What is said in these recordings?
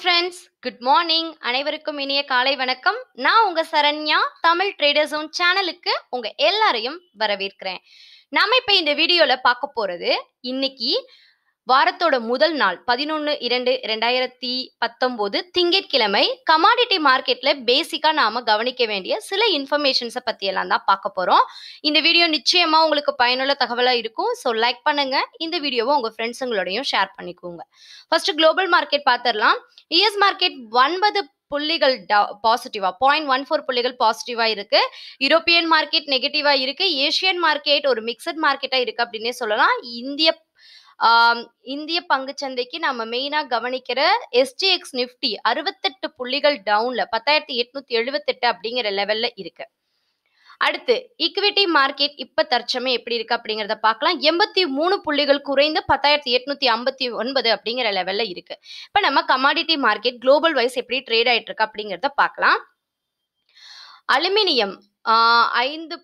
friends good morning அனைவருக்கும் இனிய காலை வணக்கம் நான் உங்க சரண்யா தமிழ் ட்ரேடர் ஜோன் சேனலுக்கு உங்க எல்லாரையும் வரவேற்கிறேன் நாம இப்ப இந்த வீடியோல பார்க்க போறது இன்னைக்கு வாரத்தோட முதல் நாள் பதினொன்று இரண்டு ரெண்டாயிரத்தி பத்தொம்போது திங்கட்கிழமை கமாடிட்டி மார்க்கெட்ல பேசிக்கா நாம கவனிக்க வேண்டிய சில இன்ஃபர்மேஷன்ஸை பத்தி எல்லாம் தான் பார்க்க போறோம் இந்த வீடியோ நிச்சயமா உங்களுக்கு பயனுள்ள தகவலா இருக்கும் ஸோ லைக் பண்ணுங்க இந்த வீடியோவை உங்க ஃப்ரெண்ட்ஸுங்களோடையும் ஷேர் பண்ணிக்கோங்க ஃபர்ஸ்ட் குளோபல் மார்க்கெட் பார்த்துடலாம் இஎஸ் மார்க்கெட் ஒன்பது புள்ளிகள் பாசிட்டிவா பாயிண்ட் ஒன் ஃபோர் புள்ளிகள் பாசிட்டிவா இருக்கு யூரோப்பியன் மார்க்கெட் நெகட்டிவா இருக்கு ஏஷியன் மார்க்கெட் ஒரு மிக்சட் மார்க்கெட்டா இருக்கு அப்படின்னே சொல்லலாம் இந்திய இந்திய சந்தைக்கு நம்ம மெயினா கவனிக்கிற எஸ்டிஎக்ஸ் நிப்டி அறுபத்தெட்டு புள்ளிகள் டவுன்ல பத்தாயிரத்தி எட்நூத்தி எழுபத்தெட்டு அப்படிங்கிற லெவல்ல இருக்கு அடுத்து ஈக்விட்டி மார்க்கெட் இப்ப தற்சமே எப்படி இருக்கு அப்படிங்கறத பார்க்கலாம் எண்பத்தி மூணு புள்ளிகள் குறைந்து பத்தாயிரத்தி எட்நூத்தி ஐம்பத்தி ஒன்பது அப்படிங்கிற லெவல்ல இருக்கு இப்ப நம்ம கமாடிட்டி மார்க்கெட் குளோபல் வைஸ் எப்படி ட்ரேட் ஆயிட்டு இருக்கு அப்படிங்கறத பார்க்கலாம் அலுமினியம் ஐந்து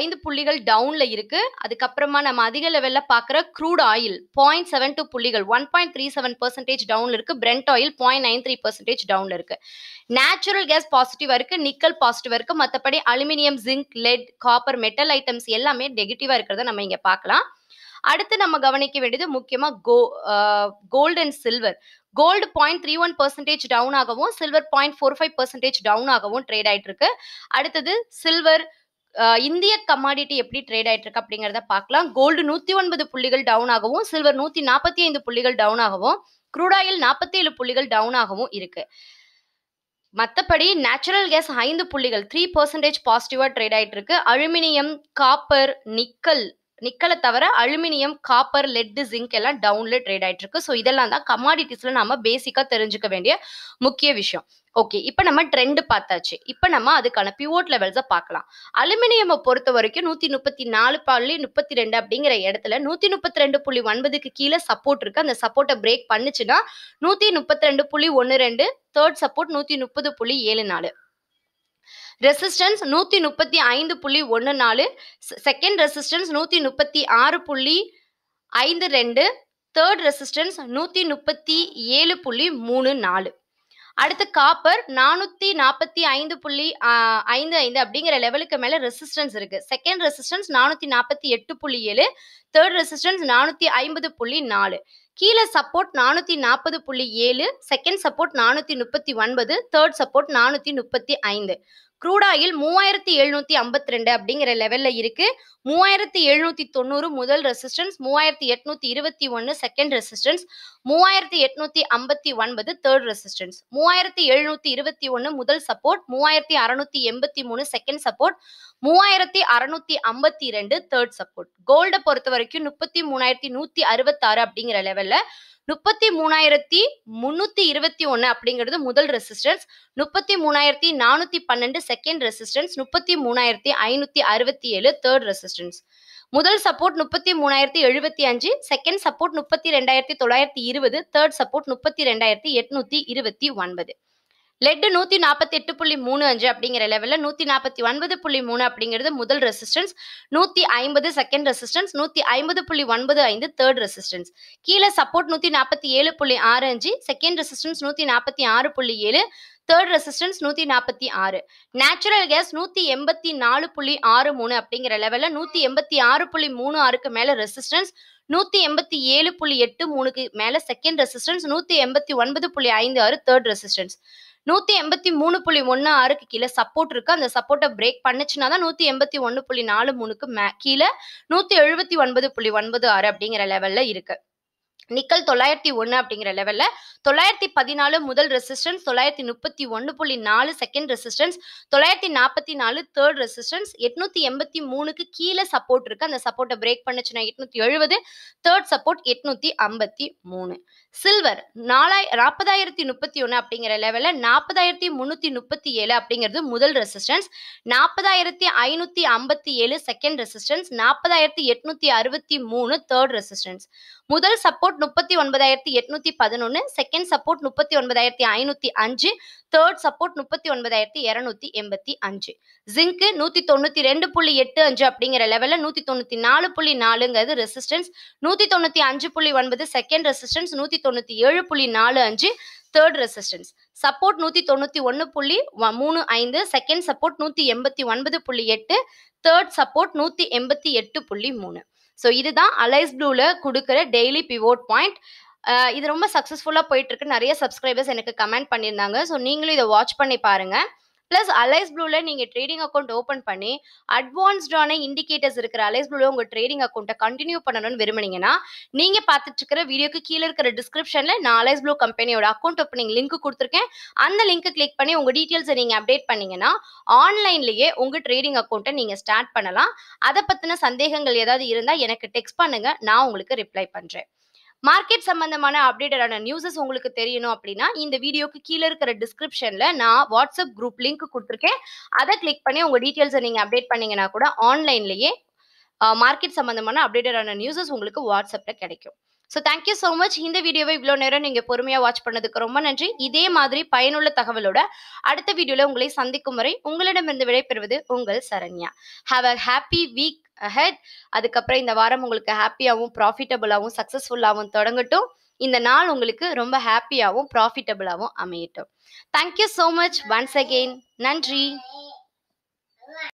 ஐந்து புள்ளிகள் டவுன்ல இருக்கு அதுக்கப்புறமா நம்ம அதிக லெவல்ல பாக்குற crude oil point seven two புள்ளிகள் one point three seven percentage டவுன்ல இருக்கு brent oil point nine three percentage டவுன்ல இருக்கு நேச்சுரல் கேஸ் பாசிட்டிவா இருக்கு நிக்கல் பாசிட்டிவா இருக்கு மற்றபடி aluminium zinc lead copper metal items எல்லாமே நெகட்டிவா இருக்கிறத நம்ம இங்க பார்க்கலாம் அடுத்து நம்ம கவனிக்க வேண்டியது முக்கியமா கோ gold and silver gold point three one percentage down ஆகவும் silver point four five percentage down ஆகவும் ட்ரேட் ஆயிட்டு இருக்கு அடுத்தது சில்வர் இந்திய கமாடிட்டி எப்படி ட்ரேட் ஆயிட்டு இருக்கு அப்படிங்கிறத பார்க்கலாம் கோல்டு நூத்தி ஒன்பது புள்ளிகள் டவுன் ஆகவும் சில்வர் நூத்தி நாற்பத்தி ஐந்து புள்ளிகள் டவுன் ஆகவும் குரூடாயில் நாற்பத்தி ஏழு புள்ளிகள் டவுன் ஆகவும் இருக்கு மற்றபடி நேச்சுரல் கேஸ் ஐந்து புள்ளிகள் த்ரீ பர்சன்டேஜ் பாசிட்டிவாக ட்ரேட் ஆகிட்டு இருக்கு அலுமினியம் காப்பர் நிக்கல் நிக்கலை தவிர அலுமினியம் காப்பர் லெட் ஜிங்க் எல்லாம் டவுன்ல ட்ரேட் ஆயிட்டு இருக்கு ஸோ இதெல்லாம் தான் கமாடிட்டிஸ்ல நாம பேசிக்கா தெரிஞ்சுக்க வேண்டிய முக்கிய விஷயம் ஓகே இப்போ நம்ம ட்ரெண்ட் பார்த்தாச்சு இப்போ நம்ம அதுக்கான பியூட் லெவல்ஸை பார்க்கலாம் அலுமினியமை பொறுத்த வரைக்கும் நூற்றி முப்பத்தி நாலு பாலி முப்பத்தி ரெண்டு அப்படிங்கிற இடத்துல நூற்றி முப்பத்தி ரெண்டு புள்ளி ஒன்பதுக்கு கீழே சப்போர்ட் இருக்குது அந்த சப்போர்ட்டை பிரேக் பண்ணுச்சுன்னா நூற்றி முப்பத்தி ரெண்டு புள்ளி ஒன்று ரெண்டு தேர்ட் சப்போர்ட் நூற்றி முப்பது புள்ளி ஏழு நாலு ரெசிஸ்டன்ஸ் நூற்றி முப்பத்தி ஐந்து புள்ளி ஒன்று நாலு செகண்ட் ரெசிஸ்டன்ஸ் நூற்றி முப்பத்தி ஆறு புள்ளி ஐந்து ரெண்டு தேர்ட் ரெசிஸ்டன்ஸ் நூற்றி முப்பத்தி ஏழு புள்ளி மூணு நாலு அடுத்து காப்பர் நானூற்றி நாற்பத்தி ஐந்து புள்ளி ஐந்து ஐந்து அப்படிங்கிற லெவலுக்கு மேலே ரெசிஸ்டன்ஸ் இருக்கு செகண்ட் ரெசிஸ்டன்ஸ் நானூற்றி நாற்பத்தி எட்டு புள்ளி ஏழு தேர்ட் ரெசிஸ்டன்ஸ் நானூற்றி ஐம்பது புள்ளி நாலு கீழே சப்போர்ட் நானூற்றி நாற்பது புள்ளி ஏழு செகண்ட் சப்போர்ட் நானூற்றி முப்பத்தி ஒன்பது தேர்ட் சப்போர்ட் நானூற்றி முப்பத்தி ஐந்து ஆயில் மூவாயிரத்தி எழுநூத்தி ஐம்பத்தி ரெண்டு அப்படிங்கிற லெவல்ல இருக்கு மூவாயிரத்தி எழுநூத்தி தொண்ணூறு முதல் ரெசிஸ்டன்ஸ் மூவாயிரத்தி எட்நூத்தி இருபத்தி ஒன்னு செகண்ட் ரெசிஸ்டன்ஸ் மூவாயிரத்தி எட்நூத்தி ஐம்பத்தி ஒன்பது தேர்ட் ரெசிஸ்டன்ஸ் மூவாயிரத்தி எழுநூத்தி இருபத்தி ஒன்னு முதல் சப்போர்ட் மூவாயிரத்தி அறுநூத்தி எண்பத்தி மூணு செகண்ட் சப்போர்ட் மூவாயிரத்தி அறுநூத்தி ஐம்பத்தி ரெண்டு தேர்ட் சப்போர்ட் கோல்டை பொறுத்த வரைக்கும் முப்பத்தி மூணாயிரத்தி நூத்தி அறுபத்தாறு அப்படிங்கிற லெவல்ல முப்பத்தி மூணாயிரத்தி முன்னூத்தி இருபத்தி ஒன்னு அப்படிங்கிறது முதல் ரெசிஸ்டன்ஸ் முப்பத்தி மூணாயிரத்தி நானூத்தி பன்னெண்டு செகண்ட் ரெசிஸ்டன்ஸ் முப்பத்தி மூணாயிரத்தி ஐநூத்தி அறுபத்தி ஏழு தேர்ட் ரெசிஸ்டன்ஸ் முதல் சப்போர்ட் முப்பத்தி மூணாயிரத்தி எழுபத்தி அஞ்சு செகண்ட் சப்போர்ட் முப்பத்தி ரெண்டாயிரத்தி தொள்ளாயிரத்தி இருபது தேர்ட் சப்போர்ட் முப்பத்தி ரெண்டாயிரத்தி எட்நூத்தி இருபத்தி ஒன்பது லெட்டு நூத்தி நாற்பத்தி எட்டு புள்ளி மூணு அஞ்சு அப்படிங்கிற லெவல்ல நூத்தி நாற்பத்தி ஒன்பது புள்ளி மூணு அப்படிங்கிறது முதல் ரெசிஸ்டன்ஸ் நூத்தி ஐம்பது செகண்ட் ரெசிஸ்டன்ஸ் நூத்தி ஐம்பது புள்ளி ஒன்பது ஐந்து தேர்ட் ரெசிஸ்டன்ஸ் கீழே சப்போர்ட் நூத்தி நாற்பத்தி ஏழு புள்ளி ஆறு அஞ்சு செகண்ட் ரெசிஸ்டன்ஸ் நூத்தி நாற்பத்தி ஆறு புள்ளி ஏழு தேர்ட் ரெசிஸ்டன்ஸ் நூற்றி நாற்பத்தி ஆறு நேச்சுரல் கேஸ் நூற்றி எண்பத்தி நாலு புள்ளி ஆறு மூணு அப்படிங்கிற லெவலில் நூற்றி எண்பத்தி ஆறு புள்ளி மூணு ஆறுக்கு மேலே ரெசிஸ்டன்ஸ் நூற்றி எண்பத்தி ஏழு புள்ளி எட்டு மூணுக்கு மேலே செகண்ட் ரெசிஸ்டன்ஸ் நூற்றி எண்பத்தி ஒன்பது புள்ளி ஐந்து ஆறு தேர்ட் ரெசிஸ்டன்ஸ் நூற்றி எண்பத்தி மூணு புள்ளி ஒன்று ஆறுக்கு கீழே சப்போர்ட் இருக்குது அந்த சப்போர்ட்டை பிரேக் பண்ணுச்சுன்னா தான் நூற்றி எண்பத்தி ஒன்று புள்ளி நாலு மூணுக்கு மே கீழே நூற்றி எழுபத்தி ஒன்பது புள்ளி ஒன்பது ஆறு அப்படிங்கிற லெவலில் இருக்குது நிக்கல் தொள்ளாயிரத்தி ஒன்று அப்படிங்கிற லெவலில் தொள்ளாயிரத்தி பதினாலு முதல் ரெசிஸ்டன்ஸ் தொள்ளாயிரத்தி முப்பத்தி ஒன்று புள்ளி நாலு செகண்ட் ரெசிஸ்டன்ஸ் தொள்ளாயிரத்தி நாற்பத்தி நாலு தேர்ட் ரெசிஸ்டன்ஸ் எட்நூத்தி எண்பத்தி மூணுக்கு கீழே சப்போர்ட் இருக்கு அந்த சப்போர்ட்டை பிரேக் பண்ணுச்சுன்னா எட்நூத்தி எழுபது தேர்ட் சப்போர்ட் எட்நூத்தி ஐம்பத்தி மூணு சில்வர் நாலாய் நாற்பதாயிரத்தி முப்பத்தி ஒன்று அப்படிங்கிற லெவலில் நாற்பதாயிரத்தி முந்நூற்றி முப்பத்தி ஏழு அப்படிங்கிறது முதல் ரெசிஸ்டன்ஸ் நாற்பதாயிரத்தி ஐநூற்றி ஐம்பத்தி ஏழு செகண்ட் ரெசிஸ்டன்ஸ் நாற்பதாயிரத்தி எட்நூற்றி அறுபத்தி மூணு தேர்ட் ரெசிஸ்டன்ஸ் முதல் சப்போர்ட் முப்பத்தி ஒன்பதாயிரத்தி எட்நூத்தி பதினொன்று செகண்ட் சப்போர்ட் முப்பத்தி ஒன்பதாயிரத்தி ஐநூத்தி அஞ்சு தேர்ட் சப்போர்ட் முப்பத்தி ஒன்பதாயிரத்தி இரநூத்தி எண்பத்தி அஞ்சு ஜிங்க் நூத்தி தொண்ணூத்தி ரெண்டு புள்ளி எட்டு அஞ்சு அப்படிங்கிற லெவலில் நூத்தி தொண்ணூத்தி நாலு புள்ளி நாலுங்கிறது ரெசிஸ்டன்ஸ் நூத்தி தொண்ணூத்தி அஞ்சு புள்ளி ஒன்பது செகண்ட் ரெசிஸ்டன்ஸ் நூத்தி தொண்ணூத்தி ஏழு புள்ளி நாலு அஞ்சு தேர்ட் ரெசிஸ்டன்ஸ் சப்போர்ட் நூத்தி தொண்ணூத்தி ஒன்னு புள்ளி மூணு ஐந்து செகண்ட் சப்போர்ட் நூத்தி எண்பத்தி ஒன்பது புள்ளி எட்டு தேர்ட் சப்போர்ட் நூத்தி எண்பத்தி எட்டு புள்ளி மூணு ஸோ இதுதான் அலைஸ் ப்ளூவில் கொடுக்குற டெய்லி பிவோட் பாயிண்ட் இது ரொம்ப சக்ஸஸ்ஃபுல்லாக போயிட்டுருக்கு நிறைய சப்ஸ்கிரைபர்ஸ் எனக்கு கமெண்ட் பண்ணியிருந்தாங்க ஸோ நீங்களும் இதை வாட்ச் பண்ணி பாருங்கள் ப்ளஸ் அலைஸ் ப்ளூவில் நீங்கள் ட்ரேடிங் அக்கௌண்ட் ஓப்பன் பண்ணி அட்வான்ஸ்டான இண்டிகேட்டர்ஸ் இருக்கிற அலைஸ் ப்ளூவில் உங்கள் ட்ரேடிங் அக்கௌண்ட்டை கண்டினியூ பண்ணணும்னு விரும்புனீங்கன்னா நீங்கள் பார்த்துட்டு இருக்கிற வீடியோக்கு கீழே இருக்கிற டிஸ்கிரிப்ஷனில் நான் அலைஸ் ப்ளூ கம்பெனியோட அக்கௌண்ட் ஓப்பனிங் லிங்க் கொடுத்துருக்கேன் அந்த லிங்க் கிளிக் பண்ணி உங்கள் டீட்டெயில்ஸை நீங்கள் அப்டேட் பண்ணீங்கன்னா ஆன்லைன்லேயே உங்கள் ட்ரேடிங் அக்கௌண்ட்டை நீங்கள் ஸ்டார்ட் பண்ணலாம் அதை பற்றின சந்தேகங்கள் ஏதாவது இருந்தால் எனக்கு டெக்ஸ்ட் பண்ணுங்கள் நான் உங்களுக்கு ரிப்ளை பண்ணுறேன் மார்க்கெட் சம்பந்தமான அப்டேட்டடான நியூஸஸ் உங்களுக்கு தெரியணும் அப்படின்னா இந்த வீடியோக்கு கீழே இருக்கிற டிஸ்கிரிப்ஷன்ல நான் வாட்ஸ்அப் குரூப் லிங்க் கொடுத்துருக்கேன் அதை கிளிக் பண்ணி உங்க டீட்டெயில்ஸை நீங்க அப்டேட் பண்ணீங்கன்னா கூட ஆன்லைன்லயே மார்க்கெட் சம்பந்தமான அப்டேட்டடான நியூஸஸ் உங்களுக்கு வாட்ஸ்அப்ல கிடைக்கும் ஸோ தேங்க்யூ ஸோ மச் இந்த வீடியோவை இவ்வளோ நேரம் நீங்கள் பொறுமையாக வாட்ச் பண்ணதுக்கு ரொம்ப நன்றி இதே மாதிரி பயனுள்ள தகவலோட அடுத்த வீடியோவில் உங்களை சந்திக்கும் வரை உங்களிடமிருந்து விடைபெறுவது உங்கள் Saranya have a happy week ahead அதுக்கப்புறம் இந்த வாரம் உங்களுக்கு ஹாப்பியாகவும் ப்ராஃபிட்டபுளாகவும் சக்ஸஸ்ஃபுல்லாகவும் தொடங்கட்டும் இந்த நாள் உங்களுக்கு ரொம்ப ஹாப்பியாகவும் ப்ராஃபிட்டபுளாகவும் அமையட்டும் thank you so much once again நன்றி